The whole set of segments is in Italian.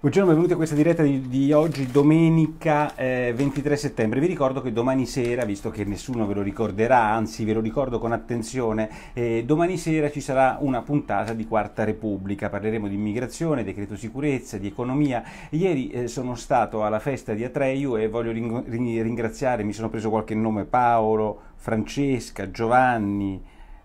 Buongiorno, benvenuti a questa diretta di, di oggi, domenica eh, 23 settembre. Vi ricordo che domani sera, visto che nessuno ve lo ricorderà, anzi ve lo ricordo con attenzione, eh, domani sera ci sarà una puntata di Quarta Repubblica. Parleremo di immigrazione, decreto sicurezza, di economia. Ieri eh, sono stato alla festa di Atreiu e voglio ring- ringraziare, mi sono preso qualche nome, Paolo, Francesca, Giovanni,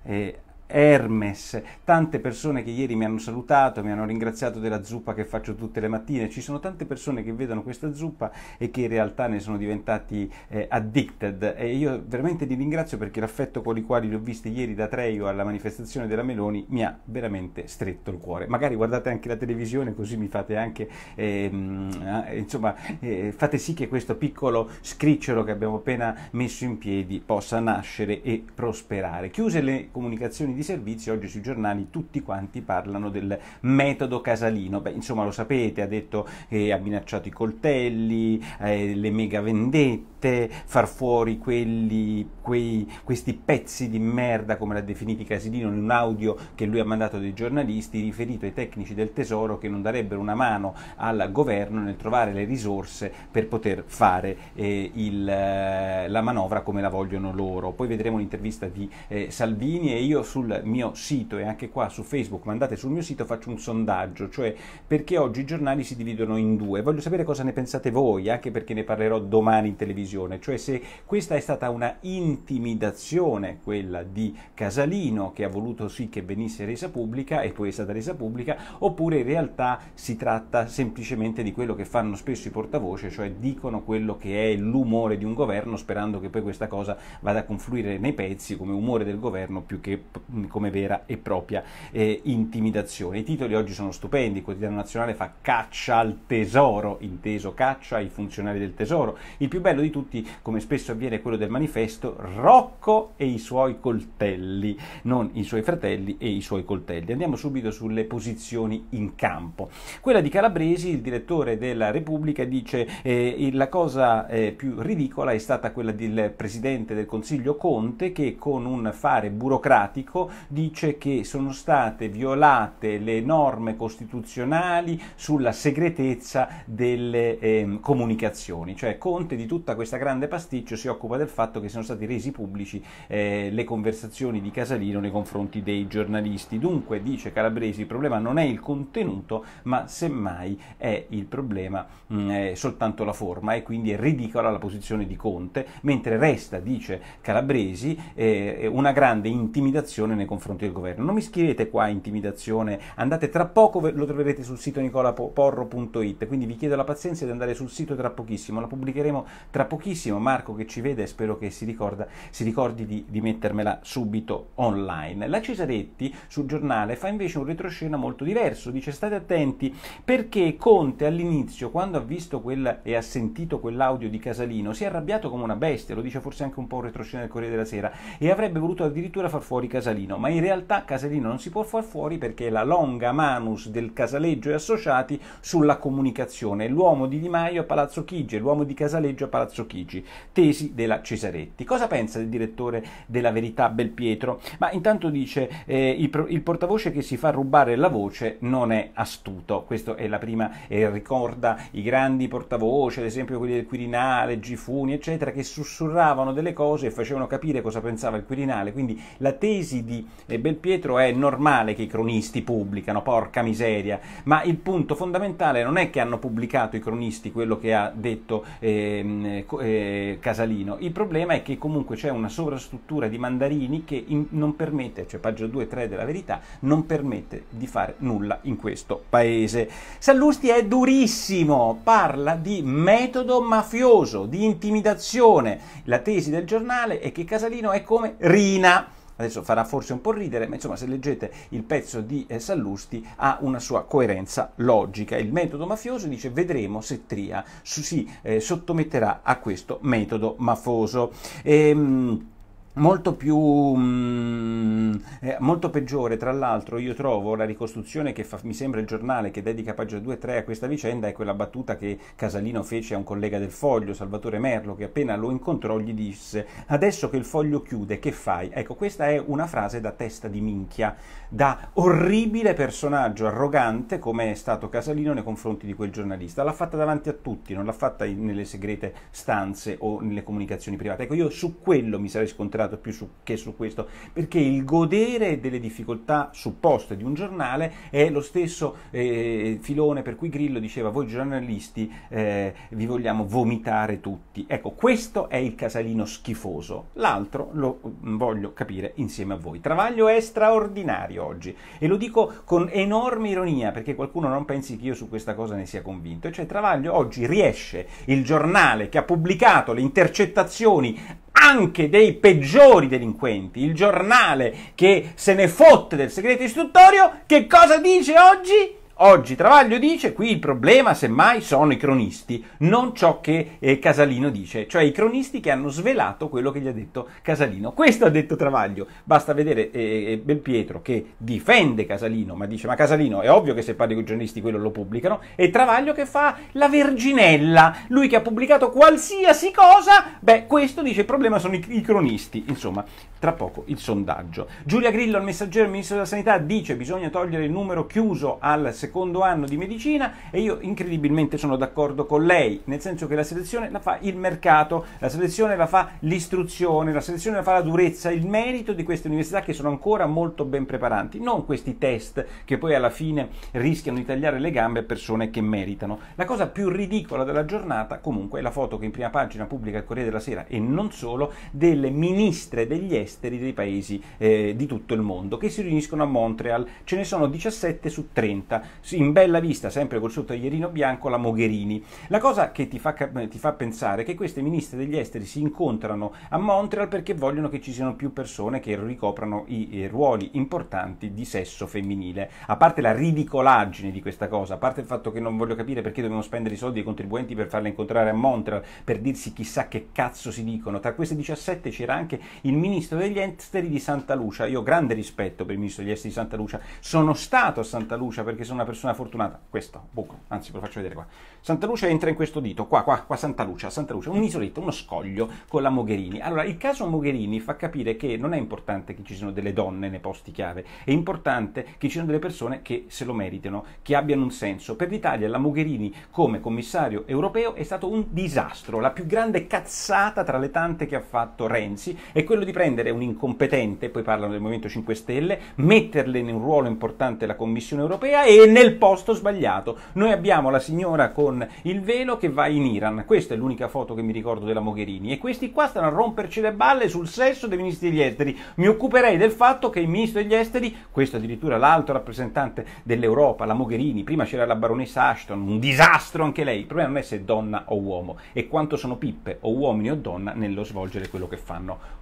eh, Hermes, tante persone che ieri mi hanno salutato, mi hanno ringraziato della zuppa che faccio tutte le mattine, ci sono tante persone che vedono questa zuppa e che in realtà ne sono diventati eh, addicted e io veramente li ringrazio perché l'affetto con i quali li ho visti ieri da Treio alla manifestazione della Meloni mi ha veramente stretto il cuore. Magari guardate anche la televisione così mi fate anche, ehm, eh, insomma, eh, fate sì che questo piccolo scricciolo che abbiamo appena messo in piedi possa nascere e prosperare. Chiuse le comunicazioni di servizio, oggi sui giornali tutti quanti parlano del metodo casalino. Beh, insomma, lo sapete, ha detto che eh, ha minacciato i coltelli, eh, le mega vendette, far fuori quelli, quei, questi pezzi di merda, come l'ha definito Casalino in un audio che lui ha mandato dei giornalisti, riferito ai tecnici del tesoro che non darebbero una mano al governo nel trovare le risorse per poter fare eh, il, eh, la manovra come la vogliono loro. Poi vedremo l'intervista di eh, Salvini e io sul sul mio sito e anche qua su Facebook, mandate sul mio sito, faccio un sondaggio, cioè perché oggi i giornali si dividono in due. Voglio sapere cosa ne pensate voi, anche perché ne parlerò domani in televisione, cioè se questa è stata una intimidazione quella di Casalino che ha voluto sì che venisse resa pubblica e poi è stata resa pubblica, oppure in realtà si tratta semplicemente di quello che fanno spesso i portavoce, cioè dicono quello che è l'umore di un governo sperando che poi questa cosa vada a confluire nei pezzi come umore del governo più che come vera e propria eh, intimidazione. I titoli oggi sono stupendi, il quotidiano nazionale fa caccia al tesoro, inteso caccia ai funzionari del tesoro. Il più bello di tutti, come spesso avviene, è quello del manifesto Rocco e i suoi coltelli, non i suoi fratelli e i suoi coltelli. Andiamo subito sulle posizioni in campo. Quella di Calabresi, il direttore della Repubblica, dice eh, la cosa eh, più ridicola è stata quella del presidente del Consiglio Conte che con un fare burocratico dice che sono state violate le norme costituzionali sulla segretezza delle eh, comunicazioni, cioè Conte di tutta questa grande pasticcio si occupa del fatto che sono stati resi pubblici eh, le conversazioni di Casalino nei confronti dei giornalisti. Dunque, dice Calabresi, il problema non è il contenuto, ma semmai è il problema mh, mm, è soltanto la forma e quindi è ridicola la posizione di Conte, mentre resta, dice Calabresi, eh, una grande intimidazione intimidazione nei confronti del governo. Non mi scrivete qua intimidazione, andate tra poco, lo troverete sul sito nicolaporro.it, quindi vi chiedo la pazienza di andare sul sito tra pochissimo, la pubblicheremo tra pochissimo, Marco che ci vede e spero che si, ricorda, si ricordi di, di mettermela subito online. La Cesaretti sul giornale fa invece un retroscena molto diverso, dice state attenti perché Conte all'inizio quando ha visto quel e ha sentito quell'audio di Casalino si è arrabbiato come una bestia, lo dice forse anche un po' un retroscena del Corriere della Sera e avrebbe voluto addirittura far fuori Casalino Casalino, ma in realtà Casalino non si può far fuori perché è la longa manus del Casaleggio e associati sulla comunicazione, l'uomo di Di Maio a Palazzo Chigi e l'uomo di Casaleggio a Palazzo Chigi, tesi della Cesaretti. Cosa pensa il direttore della Verità Belpietro? Ma intanto dice eh, il, il, portavoce che si fa rubare la voce non è astuto, questa è la prima, eh, ricorda i grandi portavoce, ad esempio quelli del Quirinale, Gifuni, eccetera, che sussurravano delle cose e facevano capire cosa pensava il Quirinale, quindi la tesi di di eh, Belpietro è normale che i cronisti pubblicano, porca miseria, ma il punto fondamentale non è che hanno pubblicato i cronisti quello che ha detto eh, eh, Casalino, il problema è che comunque c'è una sovrastruttura di mandarini che in, non permette, cioè pagina 2 e 3 della verità, non permette di fare nulla in questo paese. Sallusti è durissimo, parla di metodo mafioso, di intimidazione. La tesi del giornale è che Casalino è come Rina Adesso farà forse un po' ridere, ma insomma se leggete il pezzo di eh, Sallusti ha una sua coerenza logica. Il metodo mafioso dice vedremo se Tria si eh, sottometterà a questo metodo mafoso. Ehm, Molto più mh, mm, eh, molto peggiore, tra l'altro, io trovo la ricostruzione che fa, mi sembra il giornale che dedica pagina 2-3 a questa vicenda è quella battuta che Casalino fece a un collega del Foglio, Salvatore Merlo, che appena lo incontrò gli disse: Adesso che il Foglio chiude, che fai? Ecco, questa è una frase da testa di minchia, da orribile personaggio arrogante come è stato Casalino nei confronti di quel giornalista. L'ha fatta davanti a tutti, non l'ha fatta in, nelle segrete stanze o nelle comunicazioni private. Ecco, io su quello mi sarei scontrato concentrato più su, che su questo, perché il godere delle difficoltà supposte di un giornale è lo stesso eh, filone per cui Grillo diceva voi giornalisti eh, vi vogliamo vomitare tutti. Ecco, questo è il casalino schifoso, l'altro lo mm, voglio capire insieme a voi. Travaglio è straordinario oggi e lo dico con enorme ironia perché qualcuno non pensi che io su questa cosa ne sia convinto, e cioè Travaglio oggi riesce, il giornale che ha pubblicato le intercettazioni anche dei peggiori delinquenti, il giornale che se ne fotte del segreto istruttorio, che cosa dice oggi? Oggi Travaglio dice qui il problema semmai sono i cronisti, non ciò che eh, Casalino dice, cioè i cronisti che hanno svelato quello che gli ha detto Casalino. Questo ha detto Travaglio, basta vedere eh, eh Belpietro che difende Casalino, ma dice ma Casalino è ovvio che se parli con i giornalisti quello lo pubblicano, e Travaglio che fa la verginella, lui che ha pubblicato qualsiasi cosa, beh questo dice il problema sono i, i cronisti, insomma tra poco il sondaggio. Giulia Grillo, il messaggero, il ministro della sanità, dice che bisogna togliere il numero chiuso al secondo anno di medicina e io incredibilmente sono d'accordo con lei, nel senso che la selezione la fa il mercato, la selezione la fa l'istruzione, la selezione la fa la durezza, il merito di queste università che sono ancora molto ben preparanti, non questi test che poi alla fine rischiano di tagliare le gambe a persone che meritano. La cosa più ridicola della giornata comunque è la foto che in prima pagina pubblica il Corriere della Sera e non solo delle ministre degli esteri esteri dei paesi eh, di tutto il mondo, che si riuniscono a Montreal. Ce ne sono 17 su 30, in bella vista, sempre col suo taglierino bianco, la Mogherini. La cosa che ti fa, ti fa pensare è che queste ministre degli esteri si incontrano a Montreal perché vogliono che ci siano più persone che ricoprano i, i eh, ruoli importanti di sesso femminile. A parte la ridicolaggine di questa cosa, a parte il fatto che non voglio capire perché dobbiamo spendere i soldi dei contribuenti per farla incontrare a Montreal, per dirsi chissà che cazzo si dicono, tra queste 17 c'era anche il ministro degli esteri di Santa Lucia. Io ho grande rispetto per il ministro degli esteri di Santa Lucia. Sono stato a Santa Lucia perché sono una persona fortunata. Questo, buco, anzi ve lo faccio vedere qua. Santa Lucia entra in questo dito, qua, qua, qua Santa Lucia, Santa Lucia, un'isoletta, uno scoglio con la Mogherini. Allora, il caso Mogherini fa capire che non è importante che ci siano delle donne nei posti chiave, è importante che ci siano delle persone che se lo meritino, che abbiano un senso. Per l'Italia la Mogherini come commissario europeo è stato un disastro, la più grande cazzata tra le tante che ha fatto Renzi è quello di prendere essere un incompetente, poi parlano del Movimento 5 Stelle, metterle in un ruolo importante la Commissione europea e nel posto sbagliato. Noi abbiamo la signora con il velo che va in Iran, questa è l'unica foto che mi ricordo della Mogherini e questi qua stanno a romperci le balle sul sesso dei ministri degli esteri. Mi occuperei del fatto che il ministro degli esteri, questo addirittura l'alto rappresentante dell'Europa, la Mogherini, prima c'era la baronessa Ashton, un disastro anche lei, il problema non è se è donna o uomo, e quanto sono pippe o uomini o donna nello svolgere quello che fanno.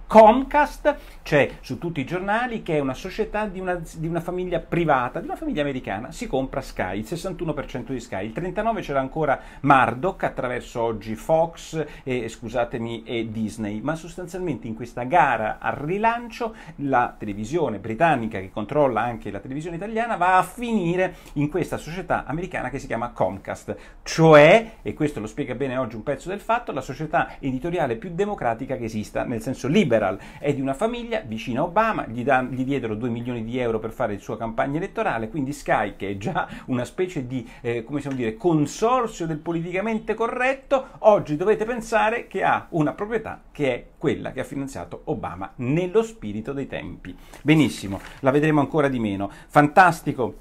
Comcast Trust, c'è cioè su tutti i giornali che è una società di una, di una famiglia privata, di una famiglia americana, si compra Sky, il 61% di Sky, il 39% c'era ancora Murdoch attraverso oggi Fox e, scusatemi, e Disney, ma sostanzialmente in questa gara al rilancio la televisione britannica che controlla anche la televisione italiana va a finire in questa società americana che si chiama Comcast, cioè, e questo lo spiega bene oggi un pezzo del fatto, la società editoriale più democratica che esista, nel senso liberal, è di una famiglia vicina a Obama, gli, da, gli, diedero 2 milioni di euro per fare il suo campagna elettorale, quindi Sky, che è già una specie di, eh, come possiamo dire, consorzio del politicamente corretto, oggi dovete pensare che ha una proprietà che è quella che ha finanziato Obama nello spirito dei tempi. Benissimo, la vedremo ancora di meno. Fantastico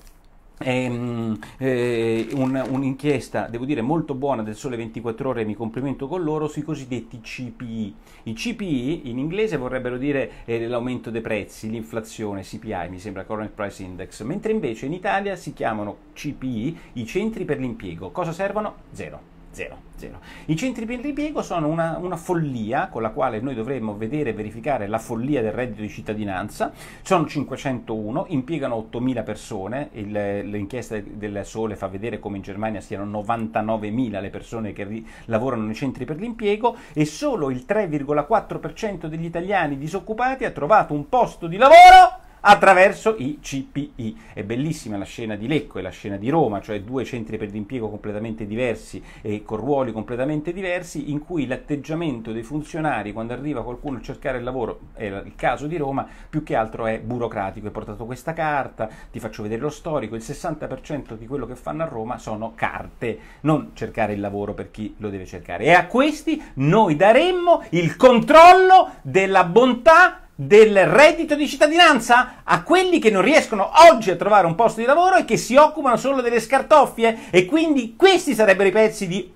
Ehm, eh, un, un'inchiesta, devo dire, molto buona del Sole 24 Ore, mi complimento con loro, sui cosiddetti CPI. I CPI in inglese vorrebbero dire eh, l'aumento dei prezzi, l'inflazione, CPI, mi sembra Current Price Index, mentre invece in Italia si chiamano CPI i centri per l'impiego. Cosa servono? Zero. Zero, zero. I centri per l'impiego sono una, una, follia con la quale noi dovremmo vedere e verificare la follia del reddito di cittadinanza. Sono 501, impiegano 8.000 persone. Il, l'inchiesta del Sole fa vedere come in Germania siano 99.000 le persone che ri- lavorano nei centri per l'impiego e solo il 3,4% degli italiani disoccupati ha trovato un posto di lavoro attraverso i CPI. È bellissima la scena di Lecco e la scena di Roma, cioè due centri per l'impiego completamente diversi e con ruoli completamente diversi, in cui l'atteggiamento dei funzionari quando arriva qualcuno a cercare il lavoro, è il caso di Roma, più che altro è burocratico. Hai portato questa carta, ti faccio vedere lo storico, il 60% di quello che fanno a Roma sono carte, non cercare il lavoro per chi lo deve cercare. E a questi noi daremmo il controllo della bontà del reddito di cittadinanza a quelli che non riescono oggi a trovare un posto di lavoro e che si occupano solo delle scartoffie e quindi questi sarebbero i pezzi di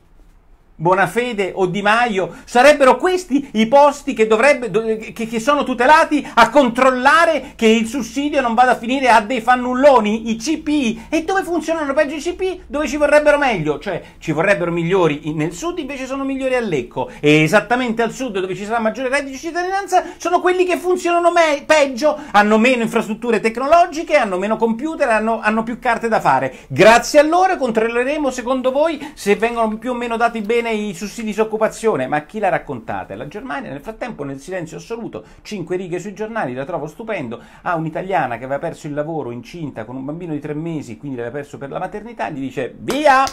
Bonafede o Di Maio, sarebbero questi i posti che, dovrebbe, che, che, sono tutelati a controllare che il sussidio non vada a finire a dei fannulloni, i CPI. E dove funzionano peggio i CPI? Dove ci vorrebbero meglio, cioè ci vorrebbero migliori nel sud, invece sono migliori a Lecco. E esattamente al sud, dove ci sarà maggiore reddito di cittadinanza, sono quelli che funzionano me- peggio, hanno meno infrastrutture tecnologiche, hanno meno computer, hanno, hanno più carte da fare. Grazie a loro controlleremo, secondo voi, se vengono più o meno dati bene bene i sussidi di disoccupazione, ma chi la raccontate? La Germania nel frattempo nel silenzio assoluto, cinque righe sui giornali, la trovo stupendo, ha ah, un'italiana che aveva perso il lavoro incinta con un bambino di tre mesi, quindi l'aveva perso per la maternità, gli dice via!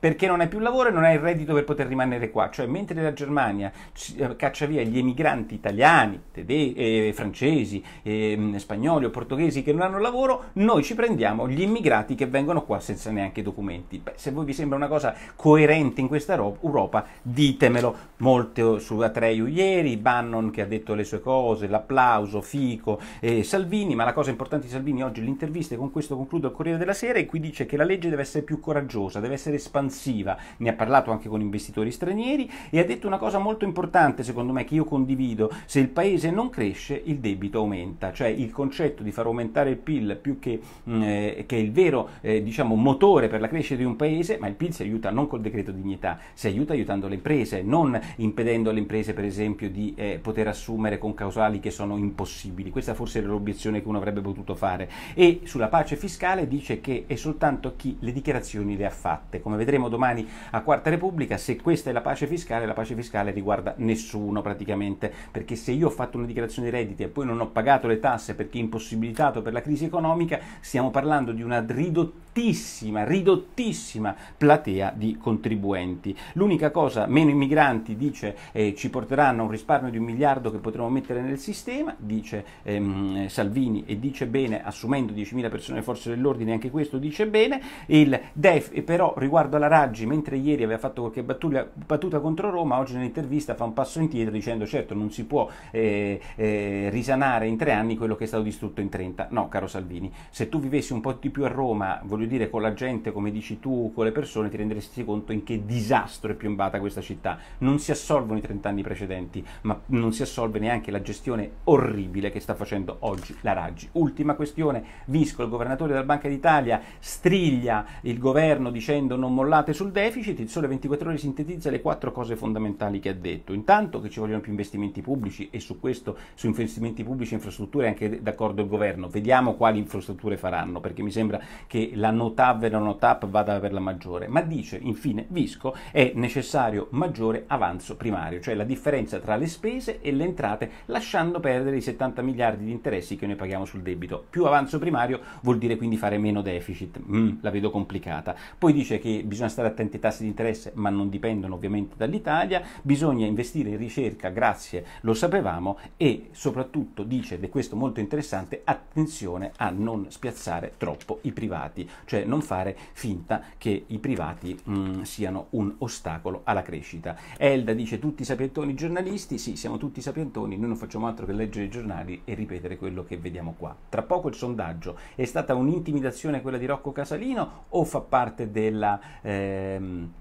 perché non hai più lavoro e non hai il reddito per poter rimanere qua. Cioè, mentre la Germania eh, caccia via gli emigranti italiani, tede- eh, francesi, eh, spagnoli o portoghesi che non hanno lavoro, noi ci prendiamo gli immigrati che vengono qua senza neanche documenti. Beh, se voi vi sembra una cosa coerente in questa Europa, ditemelo. Molte su Atreio ieri, Bannon che ha detto le sue cose, l'applauso, Fico, eh, Salvini, ma la cosa importante di Salvini oggi è l'intervista e con questo concludo il Corriere della Sera e qui dice che la legge deve essere più coraggiosa, deve essere espansiva espansiva, ne ha parlato anche con investitori stranieri e ha detto una cosa molto importante secondo me che io condivido, se il paese non cresce il debito aumenta, cioè il concetto di far aumentare il PIL più che, mm, eh, che il vero eh, diciamo, motore per la crescita di un paese, ma il PIL si aiuta non col decreto dignità, si aiuta aiutando le imprese, non impedendo alle imprese per esempio di eh, poter assumere con causali che sono impossibili, questa forse era l'obiezione che uno avrebbe potuto fare e sulla pace fiscale dice che è soltanto chi le dichiarazioni le ha fatte, come vedremo Voteremo domani a Quarta Repubblica se questa è la pace fiscale, la pace fiscale riguarda nessuno praticamente, perché se io ho fatto una dichiarazione di redditi e poi non ho pagato le tasse perché impossibilitato per la crisi economica, stiamo parlando di una riduzione ridottissima, ridottissima platea di contribuenti. L'unica cosa, meno immigranti, dice, eh, ci porteranno a un risparmio di un miliardo che potremo mettere nel sistema, dice ehm, Salvini e dice bene, assumendo 10.000 persone delle forze dell'ordine, anche questo dice bene. Il DEF però riguardo alla Raggi, mentre ieri aveva fatto qualche battuta, battuta contro Roma, oggi nell'intervista fa un passo indietro dicendo certo non si può eh, eh, risanare in tre anni quello che è stato distrutto in 30. No, caro Salvini, se tu vivessi un po' di più a Roma, voglio dire, con la gente, come dici tu, con le persone, ti renderesti conto in che disastro è piombata questa città. Non si assolvono i 30 anni precedenti, ma non si assolve neanche la gestione orribile che sta facendo oggi la Raggi. Ultima questione, Visco, il governatore della Banca d'Italia, striglia il governo dicendo non mollate sul deficit, il Sole 24 Ore sintetizza le quattro cose fondamentali che ha detto. Intanto che ci vogliono più investimenti pubblici e su questo, su investimenti pubblici e infrastrutture è anche d'accordo il governo. Vediamo quali infrastrutture faranno, perché mi sembra che la no TAV e la no TAP vada per la maggiore, ma dice infine Visco è necessario maggiore avanzo primario, cioè la differenza tra le spese e le entrate, lasciando perdere i 70 miliardi di interessi che noi paghiamo sul debito. Più avanzo primario vuol dire quindi fare meno deficit, mm, la vedo complicata. Poi dice che bisogna stare attenti ai tassi di interesse, ma non dipendono ovviamente dall'Italia, bisogna investire in ricerca, grazie, lo sapevamo, e soprattutto dice, ed è questo molto interessante, attenzione a non spiazzare troppo i privati cioè non fare finta che i privati mh, mm, siano un ostacolo alla crescita. Elda dice tutti sapientoni giornalisti, sì, siamo tutti sapientoni, noi non facciamo altro che leggere i giornali e ripetere quello che vediamo qua. Tra poco il sondaggio, è stata un'intimidazione quella di Rocco Casalino o fa parte della... Ehm,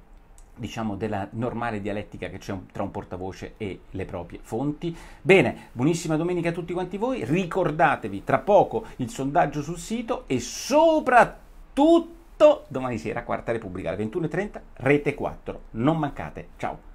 diciamo della normale dialettica che c'è tra un portavoce e le proprie fonti. Bene, buonissima domenica a tutti quanti voi, ricordatevi tra poco il sondaggio sul sito e soprattutto tutto domani sera, Quarta Repubblica alle 21.30, Rete 4. Non mancate. Ciao.